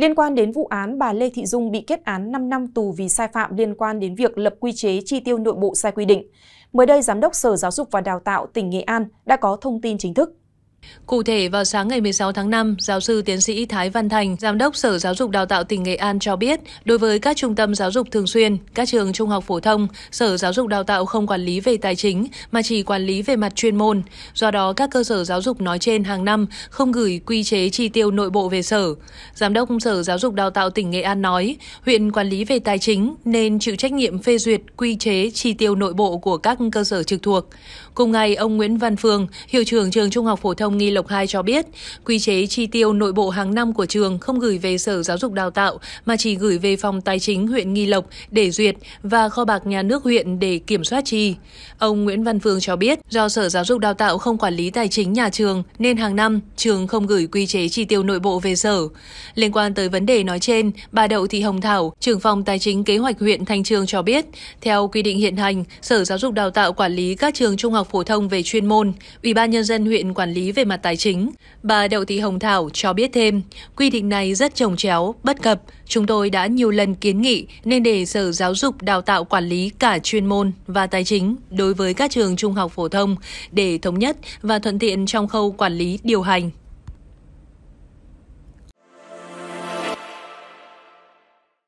Liên quan đến vụ án, bà Lê Thị Dung bị kết án 5 năm tù vì sai phạm liên quan đến việc lập quy chế chi tiêu nội bộ sai quy định. Mới đây, Giám đốc Sở Giáo dục và Đào tạo tỉnh Nghệ An đã có thông tin chính thức. Cụ thể, vào sáng ngày 16 tháng 5, giáo sư tiến sĩ Thái Văn Thành, Giám đốc Sở Giáo dục Đào tạo tỉnh Nghệ An cho biết, đối với các trung tâm giáo dục thường xuyên, các trường trung học phổ thông, Sở Giáo dục Đào tạo không quản lý về tài chính mà chỉ quản lý về mặt chuyên môn. Do đó, các cơ sở giáo dục nói trên hàng năm không gửi quy chế chi tiêu nội bộ về Sở. Giám đốc Sở Giáo dục Đào tạo tỉnh Nghệ An nói, huyện quản lý về tài chính nên chịu trách nhiệm phê duyệt quy chế chi tiêu nội bộ của các cơ sở trực thuộc. Cùng ngày, ông Nguyễn Văn Phương, hiệu trưởng trường trung học phổ thông ông Nghi Lộc Hai cho biết, quy chế chi tiêu nội bộ hàng năm của trường không gửi về Sở Giáo dục Đào tạo mà chỉ gửi về Phòng Tài chính huyện Nghi Lộc để duyệt và kho bạc nhà nước huyện để kiểm soát chi. Ông Nguyễn Văn Phương cho biết, do Sở Giáo dục Đào tạo không quản lý tài chính nhà trường nên hàng năm trường không gửi quy chế chi tiêu nội bộ về Sở. Liên quan tới vấn đề nói trên, bà Đậu Thị Hồng Thảo, trưởng phòng Tài chính Kế hoạch huyện Thanh trường cho biết, theo quy định hiện hành, Sở Giáo dục Đào tạo quản lý các trường trung học phổ thông về chuyên môn, Ủy ban nhân dân huyện quản lý về về mặt tài chính. Bà Đậu Thị Hồng Thảo cho biết thêm, quy định này rất trồng chéo, bất cập. Chúng tôi đã nhiều lần kiến nghị nên để Sở Giáo dục đào tạo quản lý cả chuyên môn và tài chính đối với các trường trung học phổ thông để thống nhất và thuận tiện trong khâu quản lý điều hành